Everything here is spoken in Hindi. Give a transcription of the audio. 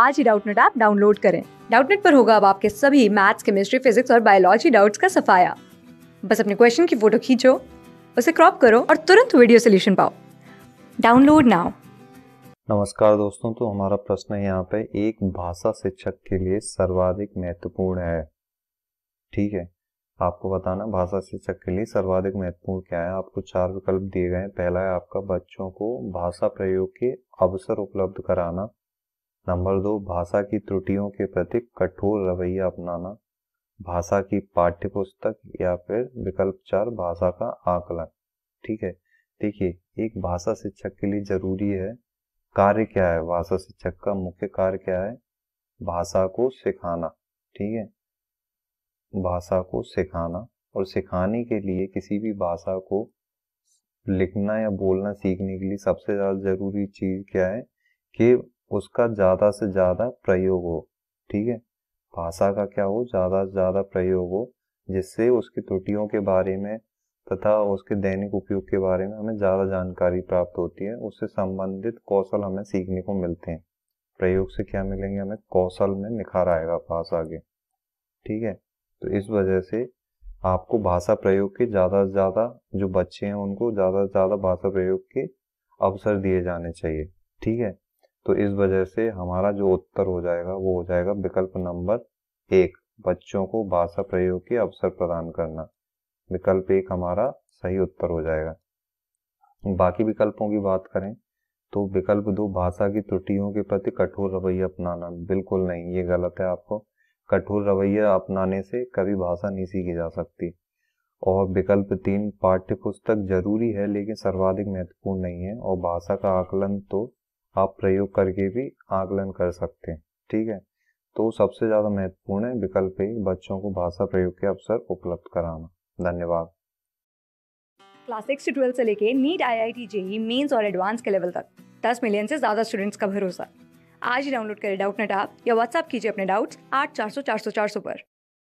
आज ही डाउटनेट ऐप डाउनलोड करें डाउटनेट पर होगा अब आपके सभी मैथ्स केमिस्ट्री फिजिक्स और बायोलॉजी डाउट्स का सफाया बस अपने क्वेश्चन की फोटो खींचो उसे क्रॉप करो और तुरंत वीडियो सोल्यूशन पाओ डाउनलोड नाउ नमस्कार दोस्तों तो हमारा प्रश्न है यहाँ पे एक भाषा शिक्षक के लिए सर्वाधिक महत्वपूर्ण है ठीक है आपको बताना भाषा शिक्षक के लिए सर्वाधिक महत्वपूर्ण क्या है आपको चार विकल्प दिए गए हैं पहला है आपका बच्चों को भाषा प्रयोग के अवसर उपलब्ध कराना नंबर दो भाषा की त्रुटियों के प्रति कठोर रवैया अपनाना भाषा की पाठ्य पुस्तक या फिर विकल्प चार भाषा का आकलन ठीक है देखिए एक भाषा शिक्षक के लिए जरूरी है कार्य क्या है भाषा शिक्षक का मुख्य कार्य क्या है भाषा को सिखाना ठीक है भाषा को सिखाना और सिखाने के लिए किसी भी भाषा को लिखना या बोलना सीखने के लिए सबसे ज़्यादा ज़रूरी चीज़ क्या है कि उसका ज़्यादा से ज़्यादा प्रयोग हो ठीक है भाषा का क्या हो ज़्यादा से ज़्यादा प्रयोग हो जिससे उसकी त्रुटियों के बारे में तथा उसके दैनिक उपयोग के बारे में हमें ज़्यादा जानकारी प्राप्त होती है उससे संबंधित कौशल हमें सीखने को मिलते हैं प्रयोग से क्या मिलेंगे हमें कौशल में निखार आएगा भाषा आगे ठीक है तो इस वजह से आपको भाषा प्रयोग के ज़्यादा से ज़्यादा जो बच्चे हैं उनको ज़्यादा से ज़्यादा भाषा प्रयोग के अवसर दिए जाने चाहिए ठीक है तो इस वजह से हमारा जो उत्तर हो जाएगा वो हो जाएगा विकल्प नंबर एक बच्चों को भाषा प्रयोग के अवसर प्रदान करना विकल्प एक हमारा सही उत्तर हो जाएगा बाकी विकल्पों की बात करें तो विकल्प दो भाषा की त्रुटियों के प्रति कठोर रवैया अपनाना बिल्कुल नहीं ये गलत है आपको कठोर रवैया अपनाने से कभी भाषा नहीं सीखी जा सकती और विकल्प तीन पाठ्य पुस्तक जरूरी है लेकिन सर्वाधिक महत्वपूर्ण नहीं है और भाषा का आकलन तो आप प्रयोग करके भी आकलन कर सकते हैं ठीक है तो सबसे ज़्यादा महत्वपूर्ण है विकल्प एक बच्चों को भाषा प्रयोग के अवसर उपलब्ध कराना धन्यवाद क्लास सिक्स से ट्वेल्थ से लेके NEET I I T JEE mains और एडवांस के लेवल तक दस मिलियन से ज़्यादा स्टूडेंट्स का भरोसा आज ही डाउनलोड करें डाउट नेट आप या व्हाट्सअप कीजिए अपने डाउट्स आठ चार सौ चार सौ चार सौ पर